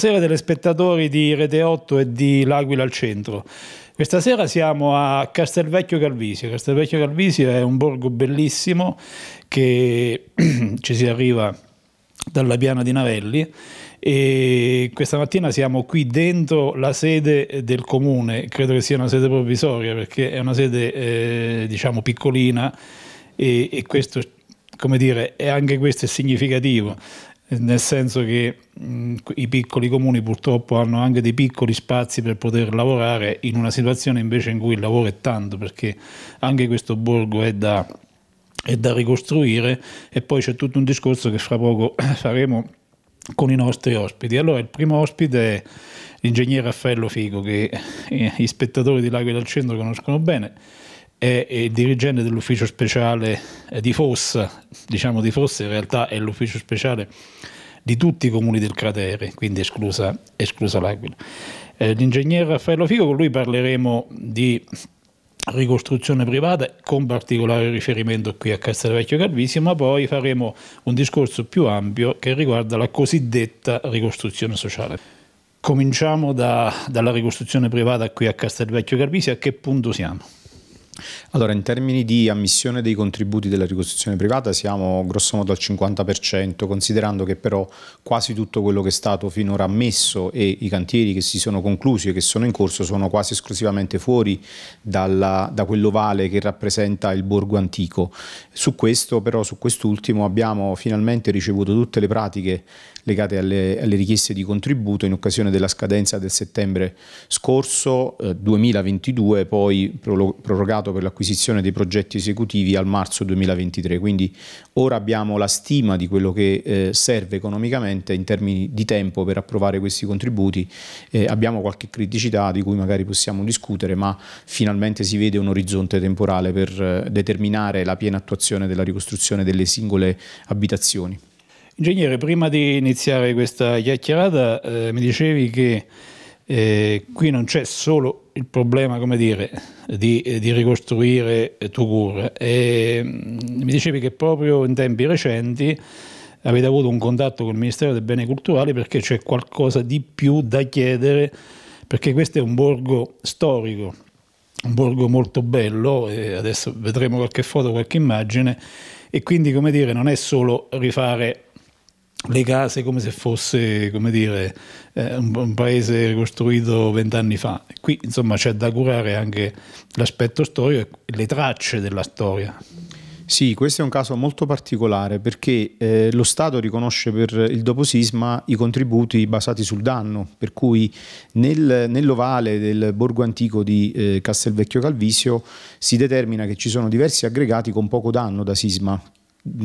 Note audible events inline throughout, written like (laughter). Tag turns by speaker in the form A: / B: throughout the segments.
A: buonasera telespettatori di Rete 8 e di L'Aquila al centro. Questa sera siamo a Castelvecchio Calvisio. Castelvecchio Calvisio è un borgo bellissimo che (clears throat) ci si arriva dalla piana di Navelli e questa mattina siamo qui dentro la sede del comune, credo che sia una sede provvisoria perché è una sede eh, diciamo piccolina e, e questo come dire, è anche questo è significativo nel senso che mh, i piccoli comuni purtroppo hanno anche dei piccoli spazi per poter lavorare in una situazione invece in cui il lavoro è tanto, perché anche questo borgo è da, è da ricostruire e poi c'è tutto un discorso che fra poco (coughs) faremo con i nostri ospiti. Allora il primo ospite è l'ingegnere Raffaello Fico che eh, i spettatori di L'Aquila del Centro conoscono bene è, dirigente dell'ufficio speciale eh, di Fossa, diciamo di Fossa in realtà è l'ufficio speciale di tutti i comuni del cratere, quindi esclusa, esclusa l'Aquila. Eh, l'ingegner Raffaello Fico, con lui parleremo di ricostruzione privata con particolare riferimento qui a Castelvecchio Calvisi, ma poi faremo un discorso più ampio che riguarda la cosiddetta ricostruzione sociale. Cominciamo da, dalla ricostruzione privata qui a Castelvecchio Calvisi, a che punto siamo?
B: Allora, in termini di ammissione dei contributi della ricostruzione privata siamo grossomodo al 50%, considerando che però quasi tutto quello che è stato finora ammesso e i cantieri che si sono conclusi e che sono in corso sono quasi esclusivamente fuori dalla, da quell'ovale che rappresenta il borgo antico. Su questo però, su quest'ultimo, abbiamo finalmente ricevuto tutte le pratiche legate alle, alle richieste di contributo in occasione della scadenza del settembre scorso eh, 2022, poi prorogato per l'acquisizione dei progetti esecutivi al marzo 2023. Quindi ora abbiamo la stima di quello che eh, serve economicamente in termini di tempo per approvare questi contributi. Eh, abbiamo qualche criticità di cui magari possiamo discutere, ma finalmente si vede un orizzonte temporale per eh, determinare la piena attuazione della ricostruzione delle singole abitazioni.
A: Ingegnere, prima di iniziare questa chiacchierata eh, mi dicevi che eh, qui non c'è solo il problema, come dire, di, di ricostruire Tugur. E, mm, mi dicevi che proprio in tempi recenti avete avuto un contatto con il Ministero dei Beni Culturali perché c'è qualcosa di più da chiedere, perché questo è un borgo storico, un borgo molto bello, adesso vedremo qualche foto, qualche immagine, e quindi come dire non è solo rifare le case come se fosse come dire, eh, un, un, paese ricostruito vent'anni fa. Qui insomma c'è da curare anche l'aspetto storico e le tracce della storia. Sì, questo è un caso molto
B: particolare perché eh, lo Stato riconosce per il doposisma i contributi basati sul danno, per cui nel, nell'ovale del borgo antico di eh, Castelvecchio Calvisio si determina che ci sono diversi aggregati con poco danno da sisma,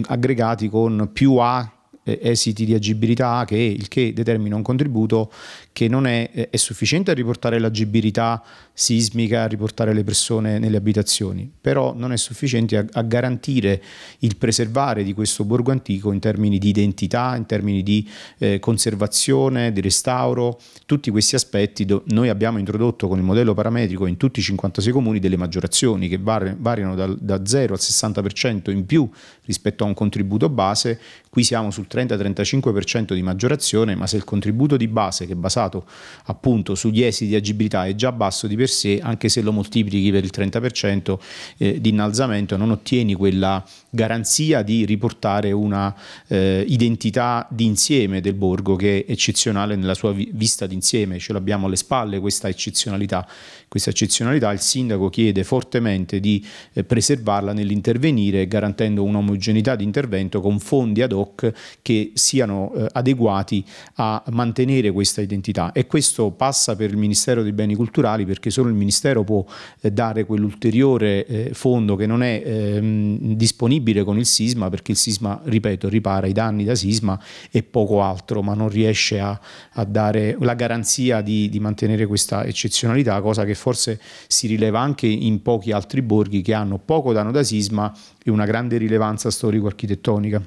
B: aggregati con più A esiti di agibilità, che, il che determina un contributo che non è, è sufficiente a riportare l'agibilità sismica, a riportare le persone nelle abitazioni, però non è sufficiente a, a garantire il preservare di questo borgo antico in termini di identità, in termini di eh, conservazione, di restauro, tutti questi aspetti do, noi abbiamo introdotto con il modello parametrico in tutti i 56 comuni delle maggiorazioni che variano da, da 0 al 60% in più rispetto a un contributo base Qui siamo sul 30-35% di maggiorazione, ma se il contributo di base, che è basato appunto sugli esiti di agibilità, è già basso di per sé, anche se lo moltiplichi per il 30% eh, di innalzamento, non ottieni quella garanzia di riportare una eh, identità d'insieme del borgo che è eccezionale nella sua vi vista d'insieme, ce l'abbiamo alle spalle questa eccezionalità. Questa eccezionalità il sindaco chiede fortemente di eh, preservarla nell'intervenire garantendo un'omogeneità di intervento con fondi ad hoc hoc che siano eh, adeguati a mantenere questa identità e questo passa per il Ministero dei Beni Culturali perché solo il Ministero può eh, dare quell'ulteriore eh, fondo che non è ehm, disponibile con il sisma perché il sisma, ripeto, ripara i danni da sisma e poco altro ma non riesce a, a dare la garanzia di, di mantenere questa eccezionalità cosa che forse si rileva anche in pochi altri borghi che hanno poco danno da sisma e una grande rilevanza storico-architettonica.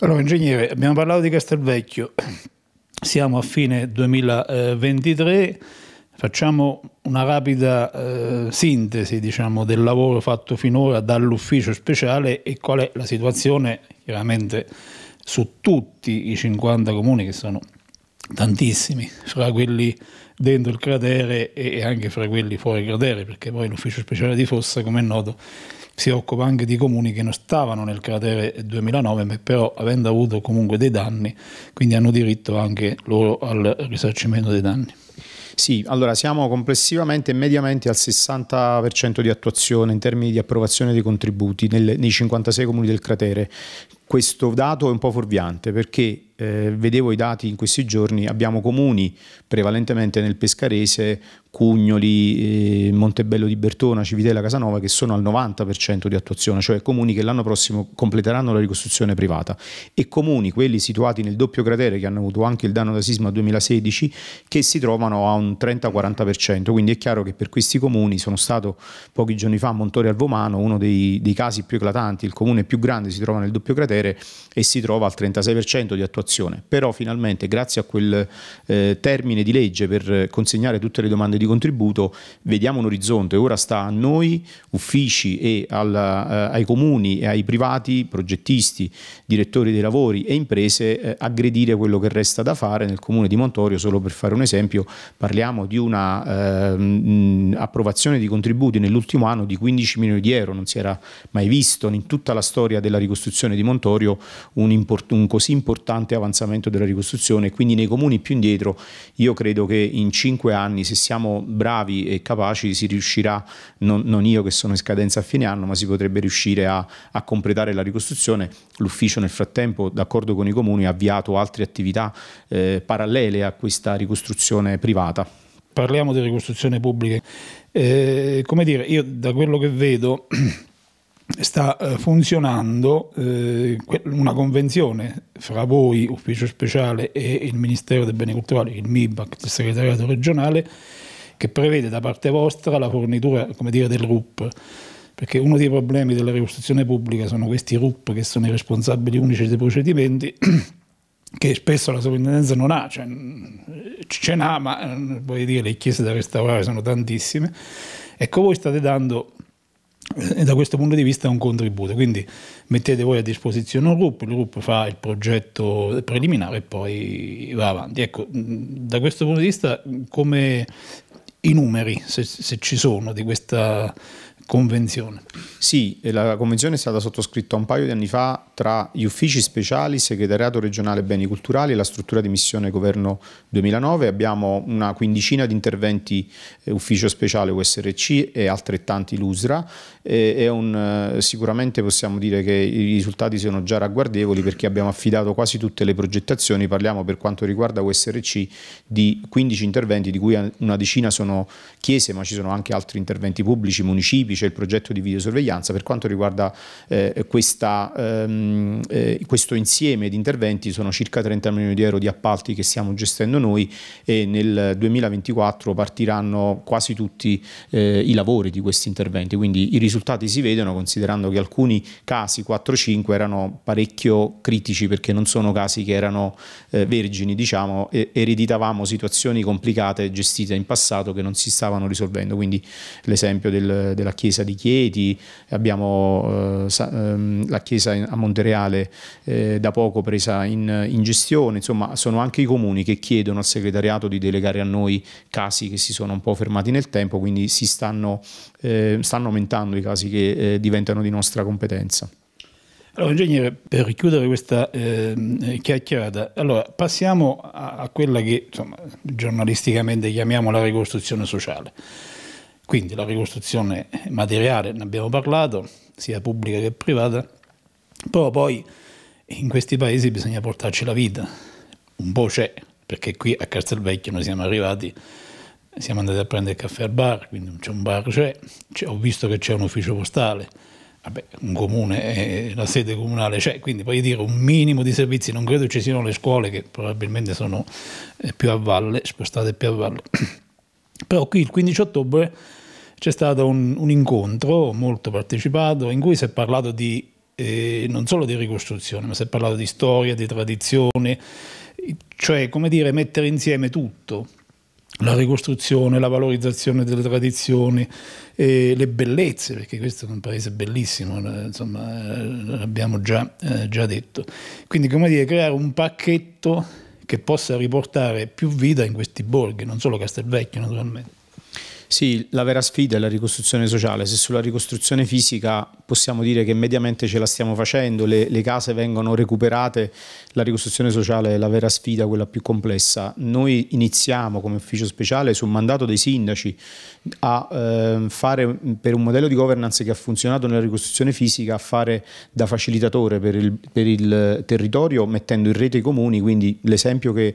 A: Allora, ingegnere, abbiamo parlato di Castelvecchio, (clears throat) siamo a fine 2023, facciamo una rapida eh, sintesi diciamo, del lavoro fatto finora dall'ufficio speciale e qual è la situazione chiaramente su tutti i 50 comuni che sono tantissimi, fra quelli dentro il cratere e anche fra quelli fuori il cratere, perché poi l'ufficio speciale di Fossa, come è noto, si occupa anche di comuni che non stavano nel cratere 2009, ma però avendo avuto comunque dei danni, quindi hanno diritto anche loro al risarcimento dei danni. Sì, allora siamo complessivamente e mediamente al 60%
B: di attuazione in termini di approvazione dei contributi nel, nei 56 comuni del cratere, questo dato è un po' fuorviante perché eh, vedevo i dati in questi giorni, abbiamo comuni prevalentemente nel Pescarese, Cugnoli, eh, Montebello di Bertona, Civitella, Casanova che sono al 90% di attuazione, cioè comuni che l'anno prossimo completeranno la ricostruzione privata e comuni, quelli situati nel doppio cratere che hanno avuto anche il danno da sisma 2016, che si trovano a un 30-40%, quindi è chiaro che per questi comuni sono stato pochi giorni fa a Montore al Vomano, uno dei, dei casi più eclatanti, il comune più grande si trova nel doppio cratere, potere e si trova al 36% di attuazione. Però finalmente, grazie a quel eh, termine di legge per consegnare tutte le domande di contributo, vediamo un orizzonte. Ora sta a noi, uffici e alla, eh, ai comuni e ai privati, progettisti, direttori dei lavori e imprese, eh, aggredire quello che resta da fare nel comune di Montorio, solo per fare un esempio, parliamo di una ehm, mh, approvazione di contributi nell'ultimo anno di 15 milioni di euro, non si era mai visto in tutta la storia della ricostruzione di Montorio sanatorio un, import- un così importante avanzamento della ricostruzione. Quindi nei comuni più indietro io credo che in cinque anni, se siamo bravi e capaci, si riuscirà, non, non io che sono in scadenza a fine anno, ma si potrebbe riuscire a, a completare la ricostruzione. L'ufficio nel frattempo, d'accordo con i comuni, ha avviato altre attività eh, parallele a questa ricostruzione privata.
A: Parliamo di ricostruzione pubblica. Eh, come dire, io da quello che vedo (clears throat) sta eh, funzionando eh, una convenzione fra voi, Ufficio Speciale, e il Ministero dei Beni Culturali, il MIBAC, il Segretariato Regionale, che prevede da parte vostra la fornitura dire, del RUP. Perché uno dei problemi della ricostruzione pubblica sono questi RUP che sono i responsabili unici dei procedimenti (clears throat) che spesso la sovrintendenza non ha, cioè, ce n'ha, ma eh, voglio dire, le chiese da restaurare sono tantissime. Ecco, voi state dando eh, da questo punto di vista è un contributo, quindi mettete voi a disposizione un gruppo, il gruppo fa il progetto preliminare e poi va avanti. Ecco, mm, da questo punto di vista come i numeri, se, se ci sono, di questa convenzione.
B: Sì, la convenzione è stata sottoscritta un paio di anni fa tra gli uffici speciali, segretariato regionale beni culturali e la struttura di missione governo 2009. Abbiamo una quindicina di interventi eh, ufficio speciale USRC e altrettanti l'USRA. E, un, eh, sicuramente possiamo dire che i risultati sono già ragguardevoli perché abbiamo affidato quasi tutte le progettazioni. Parliamo per quanto riguarda USRC di 15 interventi, di cui una decina sono chiese, ma ci sono anche altri interventi pubblici, municipi, dice il progetto di videosorveglianza per quanto riguarda eh, questa, ehm, eh, questo insieme di interventi sono circa 30 milioni di euro di appalti che stiamo gestendo noi e nel 2024 partiranno quasi tutti eh, i lavori di questi interventi, quindi i risultati si vedono considerando che alcuni casi 4-5 erano parecchio critici perché non sono casi che erano eh, vergini, diciamo, ereditavamo situazioni complicate gestite in passato che non si stavano risolvendo, quindi l'esempio del, della chiesa chiesa di Chieti, abbiamo eh, ehm, la chiesa a Montereale eh, da poco presa in, in gestione, insomma sono anche i comuni che chiedono al segretariato di delegare a noi casi che si sono un po' fermati nel tempo, quindi si stanno, eh, stanno aumentando i casi che eh, diventano di nostra competenza.
A: Allora, ingegnere, per chiudere questa eh, chiacchierata, allora, passiamo a, a, quella che insomma, giornalisticamente chiamiamo la ricostruzione sociale. Quindi la ricostruzione materiale, ne abbiamo parlato, sia pubblica che privata, però poi in questi paesi bisogna portarci la vita, un po' c'è, perché qui a Castelvecchio noi siamo arrivati, siamo andati a prendere il caffè al bar, quindi c'è un bar, c'è, ho visto che c'è un ufficio postale, vabbè, un comune, eh, la sede comunale c'è, quindi voglio dire un minimo di servizi, non credo ci siano le scuole che probabilmente sono eh, più a valle, spostate più a valle. Però qui il 15 ottobre c'è stato un, un incontro molto partecipato in cui si è parlato di, eh, non solo di ricostruzione, ma si è parlato di storia, di tradizione, cioè come dire mettere insieme tutto la ricostruzione, la valorizzazione delle tradizioni, eh, le bellezze, perché questo è un paese bellissimo, eh, insomma, eh, l'abbiamo già, eh, già detto. Quindi, come dire, creare un pacchetto che possa riportare più vita in questi borghi, non solo Castelvecchio naturalmente.
B: Sì, la vera sfida è la ricostruzione sociale. Se sulla ricostruzione fisica possiamo dire che mediamente ce la stiamo facendo, le, le case vengono recuperate, la ricostruzione sociale è la vera sfida, quella più complessa. Noi iniziamo come ufficio speciale su mandato dei sindaci a eh, fare per un modello di governance che ha funzionato nella ricostruzione fisica, a fare da facilitatore per il, per il territorio mettendo in rete i comuni, quindi l'esempio che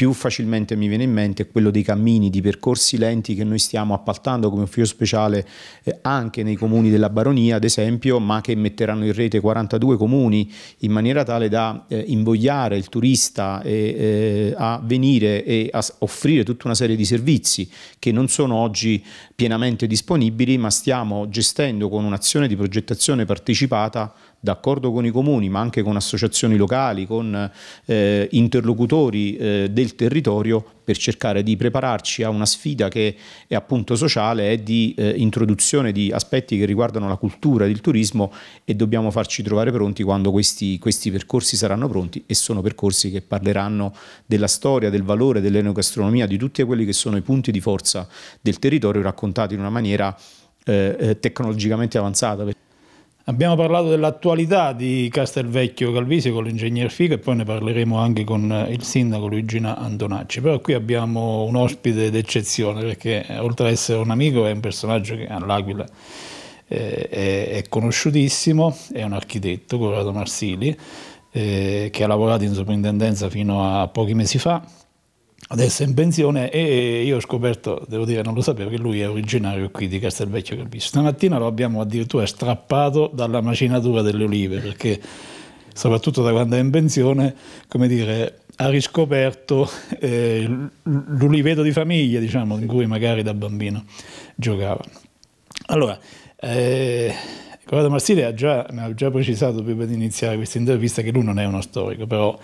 B: più facilmente mi viene in mente è quello dei cammini, di percorsi lenti che noi stiamo appaltando come ufficio speciale eh, anche nei comuni della Baronia, ad esempio, ma che metteranno in rete 42 comuni in maniera tale da eh, invogliare il turista e, eh, eh, a venire e a offrire tutta una serie di servizi che non sono oggi pienamente disponibili, ma stiamo gestendo con un'azione di progettazione partecipata d'accordo con i comuni, ma anche con associazioni locali, con eh, interlocutori eh, del territorio, per cercare di prepararci a una sfida che è appunto sociale, è di eh, introduzione di aspetti che riguardano la cultura ed il turismo e dobbiamo farci trovare pronti quando questi, questi percorsi saranno pronti e sono percorsi che parleranno della storia, del valore, dell'enogastronomia, di tutti quelli che sono i punti di forza del territorio raccontati in una maniera eh, eh
A: tecnologicamente avanzata. Abbiamo parlato dell'attualità di Castelvecchio Calvisi con l'ingegner Fico e poi ne parleremo anche con eh, il sindaco Luigina Antonacci, però qui abbiamo un ospite d'eccezione perché eh, oltre ad essere un amico è un personaggio che all'Aquila eh, è, conosciutissimo, è un architetto, Corrado Marsili, che ha lavorato in soprintendenza fino a pochi mesi fa adesso è in pensione e io ho scoperto, devo dire non lo sapevo, che lui è originario qui di Castelvecchio Calvisso. Stamattina lo abbiamo addirittura strappato dalla macinatura delle olive perché soprattutto da quando è in pensione, come dire, ha riscoperto eh, l'uliveto di famiglia, diciamo, in cui magari da bambino giocava. Allora, eh, Corrado Marsile ha già, ha già precisato prima di iniziare questa intervista che lui non è uno storico, però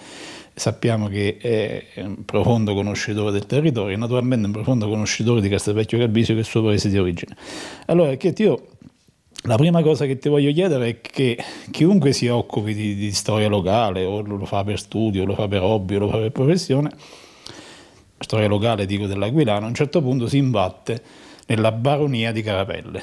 A: sappiamo che è un profondo conoscitore del territorio e naturalmente un profondo conoscitore di Castelvecchio Calvisio che è il suo paese di origine. Allora, che io la prima cosa che ti voglio chiedere è che chiunque si occupi di, di, storia locale, o lo fa per studio, o lo fa per hobby, o lo fa per professione, storia locale dico dell'Aquilano, a un certo punto si imbatte
C: nella baronia di Carapelle.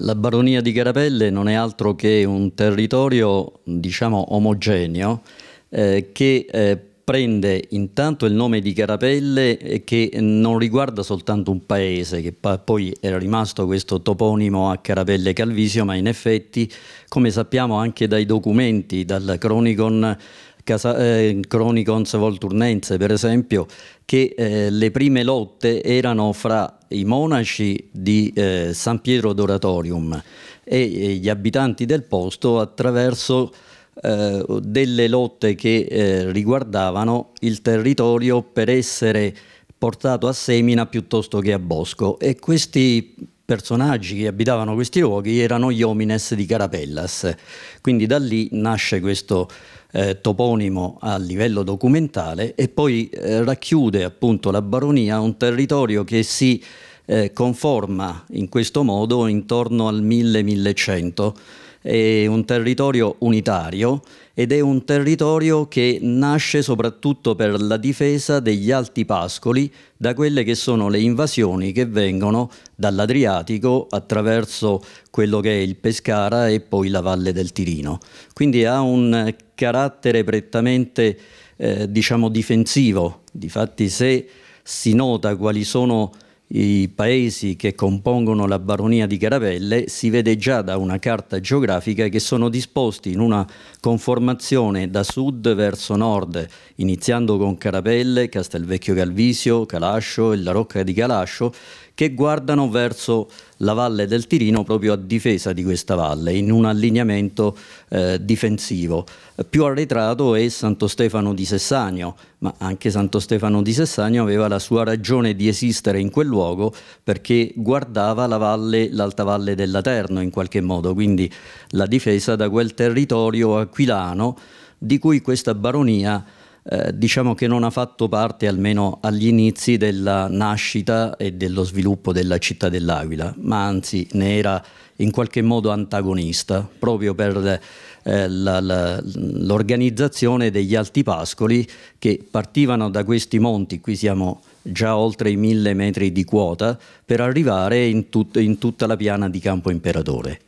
C: La baronia di Carapelle non è altro che un territorio, diciamo, omogeneo, eh, che eh, prende intanto il nome di Carapelle eh, che non riguarda soltanto un paese, che poi era rimasto questo toponimo a Carapelle Calvisio, ma in effetti, come sappiamo anche dai documenti, dal Chronicon Casa, eh, Chronicons Volturnense, per esempio, che eh, le prime lotte erano fra i monaci di eh, San Pietro d'Oratorium e, e gli abitanti del posto attraverso eh, delle lotte che eh, riguardavano il territorio per essere portato a semina piuttosto che a bosco e questi personaggi che abitavano questi luoghi erano gli homines di Carapellas. Quindi da lì nasce questo eh, toponimo a livello documentale e poi eh, racchiude appunto la baronia, un territorio che si eh, conforma in questo modo intorno al 1000-1100 è un territorio unitario ed è un territorio che nasce soprattutto per la difesa degli alti pascoli da quelle che sono le invasioni che vengono dall'Adriatico attraverso quello che è il Pescara e poi la valle del Tirino. Quindi ha un carattere prettamente eh, diciamo difensivo. Difatti se si nota quali sono i paesi che compongono la baronia di Caravelle si vede già da una carta geografica che sono disposti in una conformazione da sud verso nord, iniziando con Carapelle, Castelvecchio Calvisio, Calascio e la Rocca di Calascio, che guardano verso la valle del Tirino proprio a difesa di questa valle, in un allineamento eh, difensivo. Più arretrato è Santo Stefano di Sessanio, ma anche Santo Stefano di Sessanio aveva la sua ragione di esistere in quel luogo perché guardava la valle, l'alta valle del Laterno in qualche modo, quindi la difesa da quel territorio aquilano di cui questa baronia eh, diciamo che non ha fatto parte almeno agli inizi della nascita e dello sviluppo della città dell'Aquila, ma anzi ne era in qualche modo antagonista proprio per eh, l'organizzazione degli Alti Pascoli che partivano da questi monti, qui siamo già oltre i mille metri di quota, per arrivare in, tut in tutta la piana di Campo Imperatore.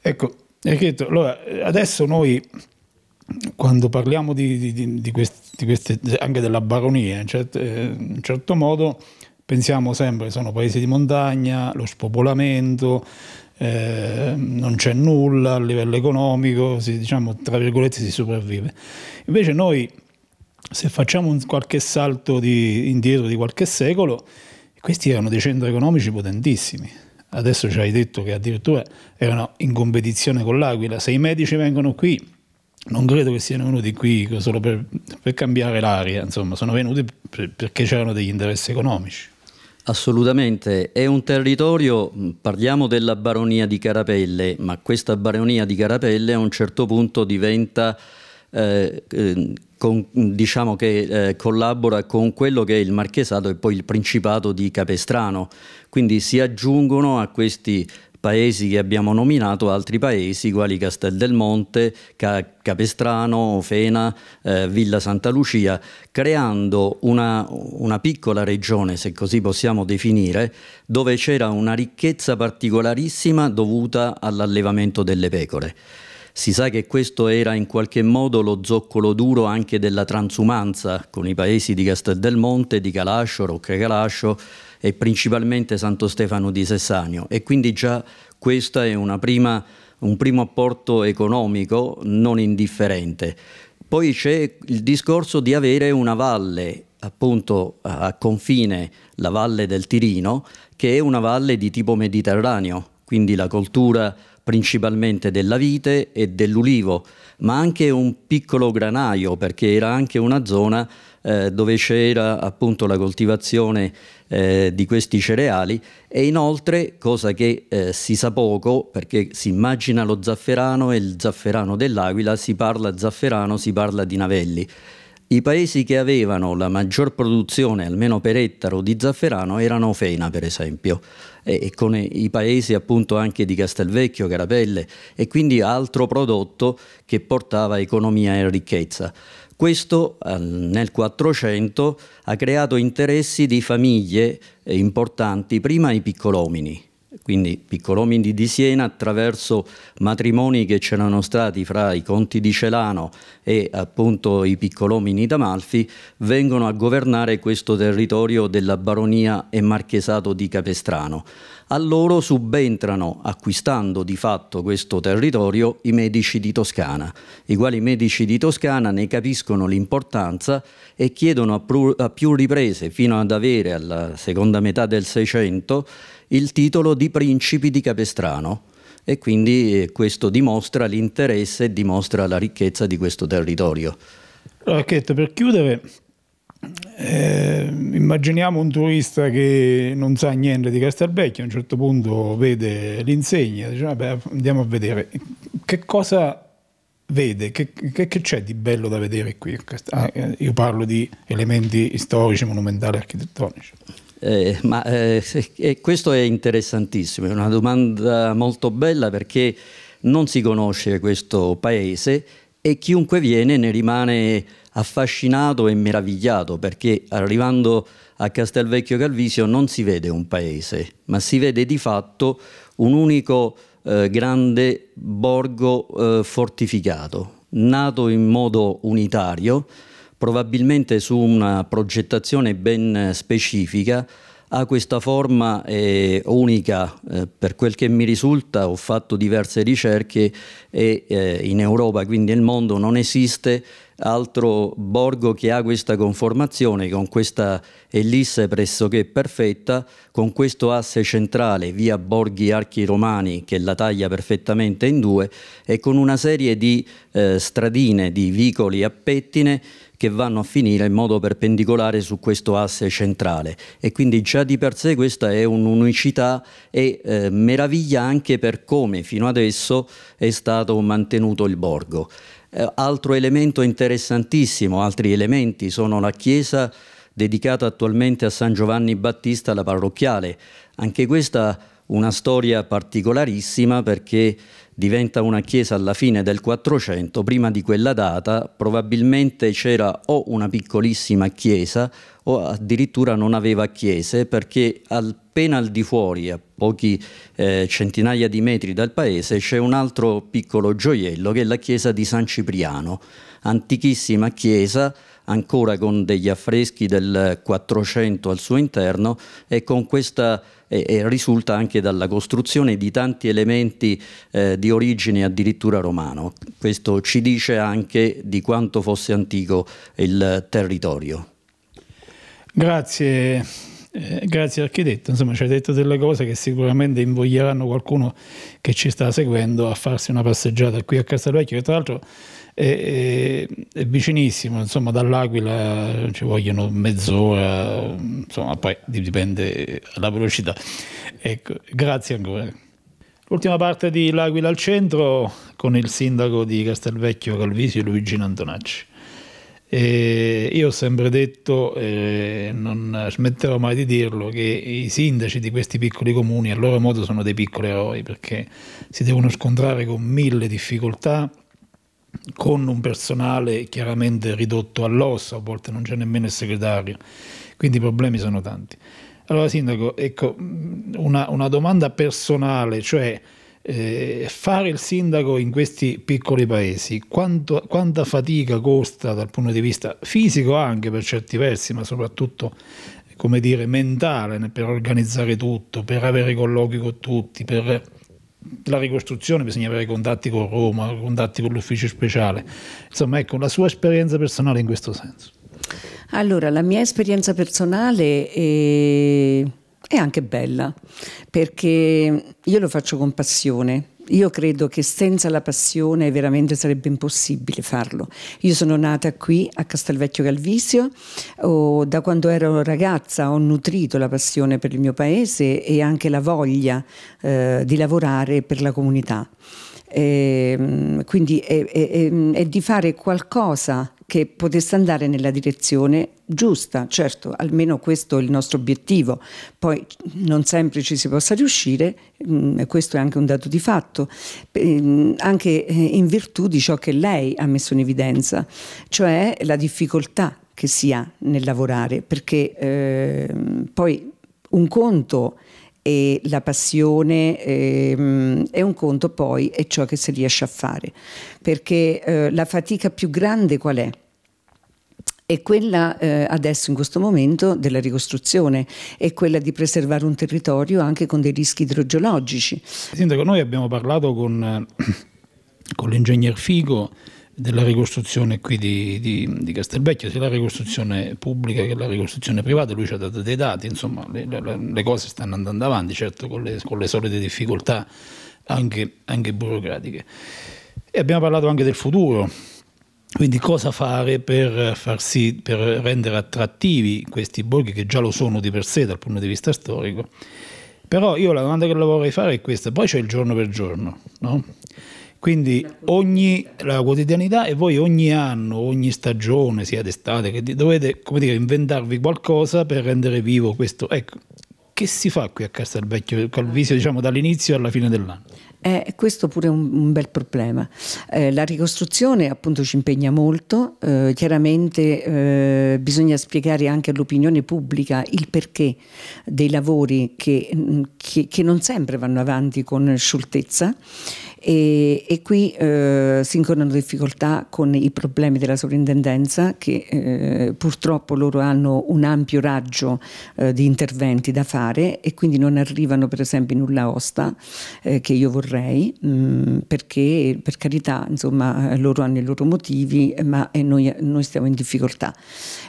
A: Ecco, allora, adesso noi quando parliamo di, di, di, questi, di queste, anche della baronia, in, certo, in certo modo pensiamo sempre che sono paesi di montagna, lo spopolamento, eh, non c'è nulla a livello economico, si, diciamo, tra virgolette si sopravvive. Invece noi, se facciamo un, qualche salto di, indietro di qualche secolo, questi erano dei centri economici potentissimi. Adesso ci hai detto che addirittura erano in competizione con l'Aquila, se i medici vengono qui non credo che siano venuti qui solo per, per cambiare l'aria, insomma, sono venuti per, perché c'erano degli interessi
C: economici. Assolutamente, è un territorio, parliamo della baronia di Carapelle, ma questa baronia di Carapelle a un certo punto diventa, eh, ehm, con, diciamo che eh, collabora con quello che è il marchesato e poi il principato di Capestrano, quindi si aggiungono a questi paesi che abbiamo nominato, altri paesi quali Castel del Monte, Ca- Capestrano, Fena, eh, Villa Santa Lucia, creando una, una piccola regione, se così possiamo definire, dove c'era una ricchezza particolarissima dovuta all'allevamento delle pecore. Si sa che questo era in qualche modo lo zoccolo duro anche della transumanza con i paesi di Castel del Monte, di Calascio, Rocca Calascio, e principalmente Santo Stefano di Sessanio e quindi già questo è prima, un primo apporto economico non indifferente. Poi c'è il discorso di avere una valle appunto a confine, la valle del Tirino, che è una valle di tipo mediterraneo, quindi la coltura principalmente della vite e dell'ulivo, ma anche un piccolo granaio perché era anche una zona eh, dove c'era appunto la coltivazione eh, di questi cereali e inoltre, cosa che eh, si sa poco perché si immagina lo zafferano e il zafferano dell'Aquila, si parla zafferano, si parla di navelli. I paesi che avevano la maggior produzione, almeno per ettaro, di zafferano erano Fena, per esempio, e, con i paesi appunto anche di Castelvecchio, Carapelle, e quindi altro prodotto che portava economia e ricchezza. Questo nel 400 ha creato interessi di famiglie eh, importanti, prima i piccolomini, quindi Piccolomini di Siena attraverso matrimoni che c'erano stati fra i conti di Celano e appunto i Piccolomini d'Amalfi vengono a governare questo territorio della baronia e marchesato di Capestrano. A loro subentrano, acquistando di fatto questo territorio, i medici di Toscana, i quali medici di Toscana ne capiscono l'importanza e chiedono a, più riprese, fino ad avere alla seconda metà del Seicento, il titolo di principi di Capestrano e quindi eh, questo dimostra l'interesse e dimostra la ricchezza di questo territorio.
A: Racchetto, per chiudere, eh, immaginiamo un turista che non sa niente di Castelvecchio, a un certo punto vede l'insegna, dice vabbè andiamo a vedere che cosa vede, che, che, che c'è di bello da vedere qui. Ah, eh, io parlo di elementi storici, monumentali, architettonici.
C: Eh, ma eh, eh, questo è interessantissimo, è una domanda molto bella perché non si conosce questo paese e chiunque viene ne rimane affascinato e meravigliato perché arrivando a Castelvecchio Calvisio non si vede un paese, ma si vede di fatto un unico eh, grande borgo eh, fortificato, nato in modo unitario, probabilmente su una progettazione ben eh, specifica, ha questa forma eh, unica, eh, per quel che mi risulta ho fatto diverse ricerche e eh, in Europa, quindi nel mondo, non esiste altro borgo che ha questa conformazione, con questa ellisse pressoché perfetta, con questo asse centrale via Borghi Archi Romani che la taglia perfettamente in due e con una serie di eh, stradine, di vicoli a pettine che vanno a finire in modo perpendicolare su questo asse centrale e quindi già di per sé questa è un'unicità e eh, meraviglia anche per come fino adesso è stato mantenuto il borgo. Eh, altro elemento interessantissimo, altri elementi sono la chiesa dedicata attualmente a San Giovanni Battista, la parrocchiale. Anche questa una storia particolarissima perché diventa una chiesa alla fine del 400, prima di quella data probabilmente c'era o una piccolissima chiesa o addirittura non aveva chiese perché appena al di fuori, a pochi eh, centinaia di metri dal paese, c'è un altro piccolo gioiello che è la chiesa di San Cipriano, antichissima chiesa ancora con degli affreschi del 400 al suo interno e con questa e, e risulta anche dalla costruzione di tanti elementi eh, di origine addirittura romano. Questo ci dice anche di quanto fosse antico il territorio.
A: Grazie, eh, grazie architetto, insomma ci hai detto delle cose che sicuramente invoglieranno qualcuno che ci sta seguendo a farsi una passeggiata qui a Castelvecchio, che tra l'altro è, è, è vicinissimo, insomma dall'Aquila ci vogliono mezz'ora, insomma poi dipende dalla velocità. Ecco, grazie ancora. L'ultima parte di L'Aquila al centro con il sindaco di Castelvecchio Calvisio, Luigino Antonacci. Eh, io ho sempre detto, eh, non smetterò mai di dirlo, che i sindaci di questi piccoli comuni a loro modo sono dei piccoli eroi perché si devono scontrare con mille difficoltà con un personale chiaramente ridotto all'osso, a volte non c'è nemmeno il segretario, quindi i problemi sono tanti. Allora, Sindaco, ecco, una, una domanda personale, cioè eh, fare il sindaco in questi piccoli paesi, quanto, quanta fatica costa dal punto di vista fisico anche per certi versi, ma soprattutto come dire, mentale per organizzare tutto, per avere colloqui con tutti, per la ricostruzione bisogna avere contatti con Roma, contatti con l'ufficio speciale. Insomma, ecco, la sua esperienza personale in questo senso.
D: Allora, la mia esperienza personale è eh, e anche bella, perché io lo faccio con passione. Io credo che senza la passione veramente sarebbe impossibile farlo. Io sono nata qui a Castelvecchio Calvisio, oh, da quando ero ragazza ho nutrito la passione per il mio paese e anche la voglia eh, di lavorare per la comunità. E, ehm, quindi è, è, è, è di fare qualcosa che potesse andare nella direzione giusta, certo, almeno questo è il nostro obiettivo, poi non sempre ci si possa riuscire, mm, questo è anche un dato di fatto, mm, anche eh, in virtù di ciò che lei ha messo in evidenza, cioè la difficoltà che si ha nel lavorare, perché eh, poi un conto e la passione ehm, è un conto poi è ciò che si riesce a fare perché eh, la fatica più grande qual è? è quella eh, adesso in questo momento della ricostruzione, è quella di preservare un territorio anche con dei rischi idrogeologici. Sindaco,
A: noi abbiamo parlato con, eh, con l'ingegner Figo della ricostruzione qui di, di, di, Castelvecchio, sia la ricostruzione pubblica che la ricostruzione privata, lui ci ha dato dei dati, insomma le, le, le cose stanno andando avanti, certo con le, con le solite difficoltà anche, anche burocratiche. E abbiamo parlato anche del futuro, quindi cosa fare per, sì, per rendere attrattivi questi borghi che già lo sono di per sé dal punto di vista storico? Però io la domanda che le vorrei fare è questa, poi c'è il giorno per giorno, no? Quindi ogni, la quotidianità e voi ogni anno, ogni stagione, sia d'estate, che dovete dire, inventarvi qualcosa per rendere vivo questo. Ecco, che si fa qui a Castelvecchio Calvisio, ah. diciamo dall'inizio alla fine dell'anno?
D: Eh, questo pure è un, un bel problema. Eh, la ricostruzione appunto ci impegna molto, eh, chiaramente eh, bisogna spiegare anche all'opinione pubblica il perché dei lavori che, che, che non sempre vanno avanti con scioltezza e, e qui eh, si incontrano difficoltà con i problemi della sovrintendenza che eh, purtroppo loro hanno un ampio raggio eh, di interventi da fare e quindi non arrivano per esempio in nulla osta eh, che io vorrei mh, mm, perché per carità insomma loro hanno i loro motivi ma eh, noi, noi stiamo in difficoltà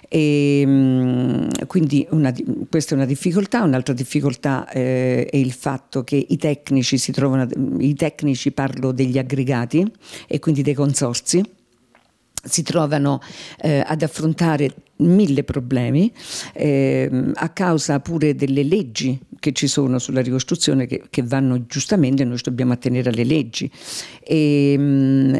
D: e, ehm, quindi una, questa è una difficoltà, un'altra difficoltà eh, è il fatto che i tecnici si trovano, i tecnici parlo degli aggregati e quindi dei consorzi, si trovano eh, ad affrontare mille problemi ehm, a causa pure delle leggi che ci sono sulla ricostruzione che, che vanno giustamente, noi ci dobbiamo attenere alle leggi. E, ehm,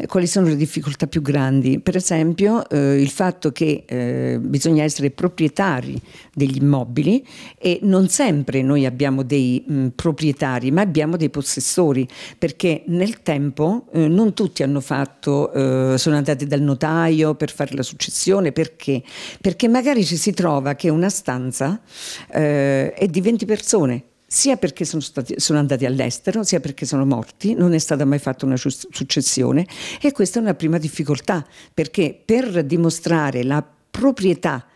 D: mh, quali sono le difficoltà più grandi? Per esempio eh, il fatto che eh, bisogna essere proprietari degli immobili e non sempre noi abbiamo dei mh, mm, proprietari ma abbiamo dei possessori perché nel tempo eh, non tutti hanno fatto, eh, sono andati dal notaio per fare la successione perché? perché magari ci si trova che una stanza eh, è di 20 persone, sia perché sono, stati, sono, andati all'estero, sia perché sono morti, non è stata mai fatta una successione e questa è una prima difficoltà, perché per dimostrare la proprietà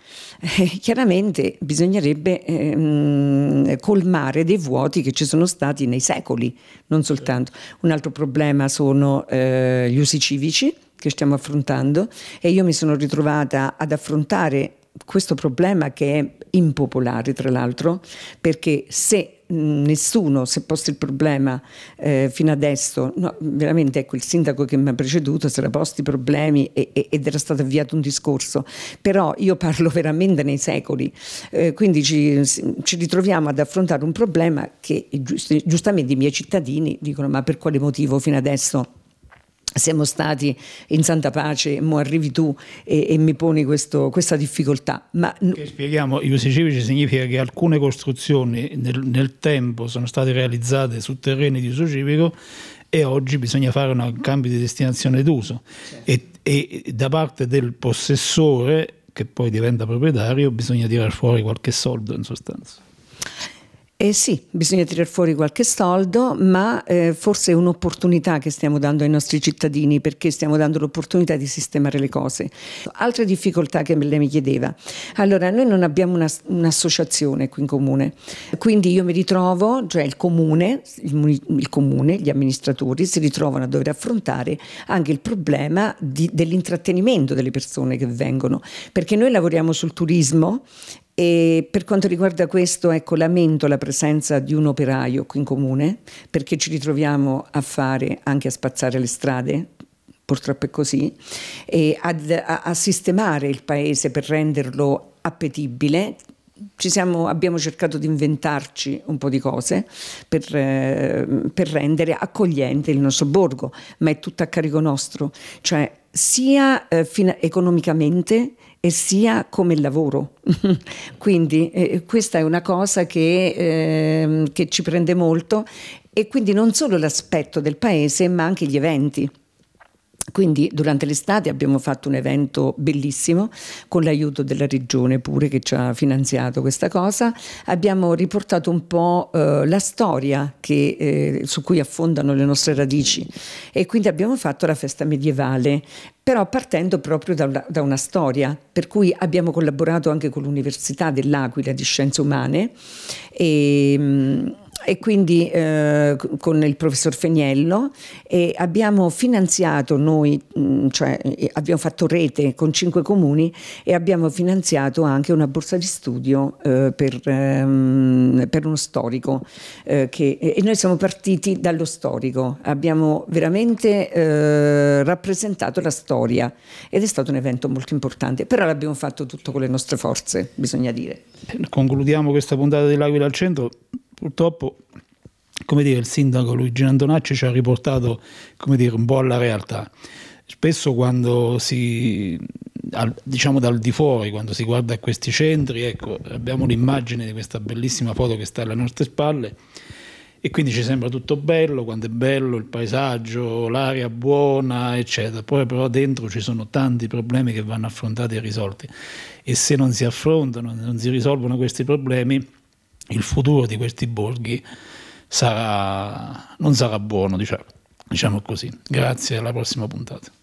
D: eh, chiaramente bisognerebbe ehm, colmare dei vuoti che ci sono stati nei secoli, non soltanto. Un altro problema sono eh, gli usi civici che stiamo affrontando e io mi sono ritrovata ad affrontare questo problema che è impopolare tra l'altro perché se nessuno si è posto il problema eh, fino adesso, no, veramente ecco il sindaco che mi ha preceduto si era posto i problemi e, e, ed era stato avviato un discorso, però io parlo (laughs) veramente nei secoli, eh, quindi ci, ci, ritroviamo ad affrontare un problema che giust- giustamente i miei cittadini dicono ma per quale motivo fino adesso siamo stati in Santa Pace, mo arrivi tu e, e mi poni questo, questa difficoltà. Ma...
A: Che spieghiamo, gli usi civici significa che alcune costruzioni nel, nel tempo sono state realizzate su terreni di uso civico e oggi bisogna fare un cambio di destinazione d'uso certo. e, e da parte del possessore che poi diventa proprietario bisogna tirare fuori qualche soldo in sostanza.
D: Eh sì, bisogna tirare fuori qualche soldo, ma eh, forse è un'opportunità che stiamo dando ai nostri cittadini perché stiamo dando l'opportunità di sistemare le cose. Altre difficoltà che lei mi chiedeva. Allora, noi non abbiamo un'associazione qui in comune, quindi io mi ritrovo, cioè il comune, il, il comune, gli amministratori si ritrovano a dover affrontare anche il problema dell'intrattenimento delle persone che vengono, perché noi lavoriamo sul turismo e per quanto riguarda questo, ecco, lamento la presenza di un operaio qui in comune, perché ci ritroviamo a fare anche a spazzare le strade, purtroppo è così, e ad, a, a sistemare il paese per renderlo appetibile, siamo, abbiamo cercato di inventarci un po' di cose per, eh, per, rendere accogliente il nostro borgo, ma è tutto a carico nostro, cioè sia eh, economicamente e sia come lavoro. (laughs) quindi eh, questa è una cosa che, ehm, che ci prende molto e quindi non solo l'aspetto del paese ma anche gli eventi. Quindi durante l'estate abbiamo fatto un evento bellissimo con l'aiuto della regione pure che ci ha finanziato questa cosa. Abbiamo riportato un po' eh, la storia che, eh, su cui affondano le nostre radici e quindi abbiamo fatto la festa medievale però partendo proprio da una, da una, storia, per cui abbiamo collaborato anche con l'Università dell'Aquila di Scienze Umane e, ehm, e quindi eh, con il professor Fegnello e abbiamo finanziato noi, mm, cioè abbiamo fatto rete con cinque comuni e abbiamo finanziato anche una borsa di studio eh, per, ehm, per, uno storico eh, che, e noi siamo partiti dallo storico, abbiamo veramente eh, rappresentato la storia ed è stato un evento molto importante, però l'abbiamo fatto tutto con le nostre forze, bisogna dire. Concludiamo questa
A: puntata dell'Aquila al centro Purtroppo, come dire, il sindaco Luigi Antonacci ci ha riportato come dire, un po' alla realtà. Spesso quando si, diciamo dal di fuori, quando si guarda a questi centri, ecco, abbiamo l'immagine di questa bellissima foto che sta alle nostre spalle e quindi ci sembra tutto bello, quanto è bello il paesaggio, l'aria buona, eccetera. Poi però dentro ci sono tanti problemi che vanno affrontati e risolti e se non si affrontano, non si risolvono questi problemi, il futuro di questi borghi sarà, non sarà buono, diciamo, diciamo così. Grazie, alla prossima puntata.